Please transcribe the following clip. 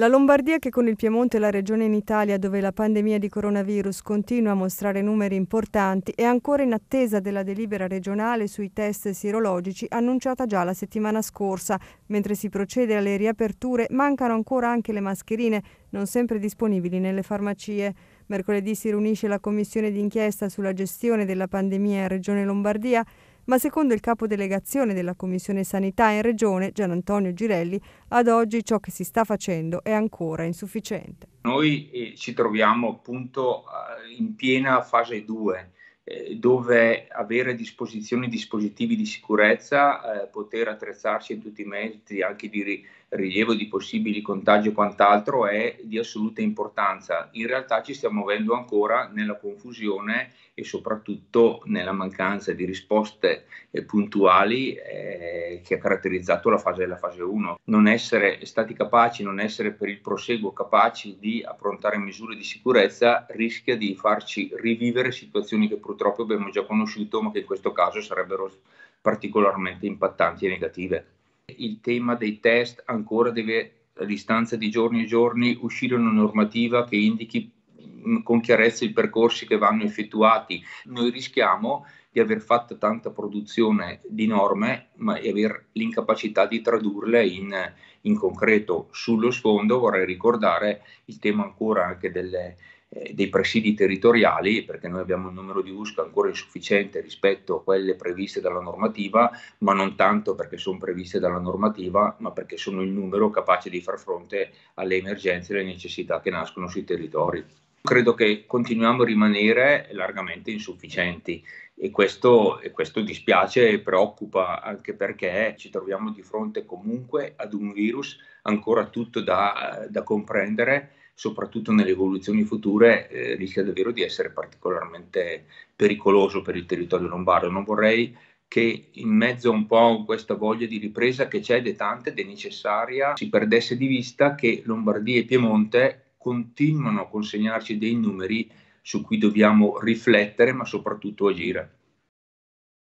La Lombardia, che con il Piemonte è la regione in Italia dove la pandemia di coronavirus continua a mostrare numeri importanti, è ancora in attesa della delibera regionale sui test sirologici annunciata già la settimana scorsa. Mentre si procede alle riaperture, mancano ancora anche le mascherine, non sempre disponibili nelle farmacie. Mercoledì si riunisce la commissione d'inchiesta sulla gestione della pandemia in Regione Lombardia ma secondo il capodelegazione della Commissione Sanità in Regione, Gian Antonio Girelli, ad oggi ciò che si sta facendo è ancora insufficiente. Noi eh, ci troviamo appunto eh, in piena fase 2 eh, dove avere a disposizione dispositivi di sicurezza, eh, poter attrezzarsi in tutti i mezzi anche di ri- rilievo di possibili contagi e quant'altro è di assoluta importanza. In realtà ci stiamo muovendo ancora nella confusione e soprattutto nella mancanza di risposte eh, puntuali eh, che ha caratterizzato la fase della fase 1. Non essere stati capaci, non essere per il proseguo capaci di approntare misure di sicurezza rischia di farci rivivere situazioni che purtroppo purtroppo abbiamo già conosciuto, ma che in questo caso sarebbero particolarmente impattanti e negative. Il tema dei test ancora deve, a distanza di giorni e giorni, uscire una normativa che indichi mm, con chiarezza i percorsi che vanno effettuati. Noi rischiamo di aver fatto tanta produzione di norme, ma di avere l'incapacità di tradurle in, in concreto. Sullo sfondo vorrei ricordare il tema ancora anche delle eh, dei presidi territoriali, perché noi abbiamo un numero di USCA ancora insufficiente rispetto a quelle previste dalla normativa, ma non tanto perché sono previste dalla normativa, ma perché sono il numero capace di far fronte alle emergenze e alle necessità che nascono sui territori. Credo che continuiamo a rimanere largamente insufficienti e questo, e questo, dispiace e preoccupa anche perché ci troviamo di fronte comunque ad un virus ancora tutto da, da comprendere soprattutto nelle evoluzioni future, eh, rischia davvero di essere particolarmente pericoloso per il territorio lombardo. Non vorrei che in mezzo un po' a questa voglia di ripresa che c'è ed è tanta ed è necessaria, si perdesse di vista che Lombardia e Piemonte continuano a consegnarci dei numeri su cui dobbiamo riflettere ma soprattutto agire.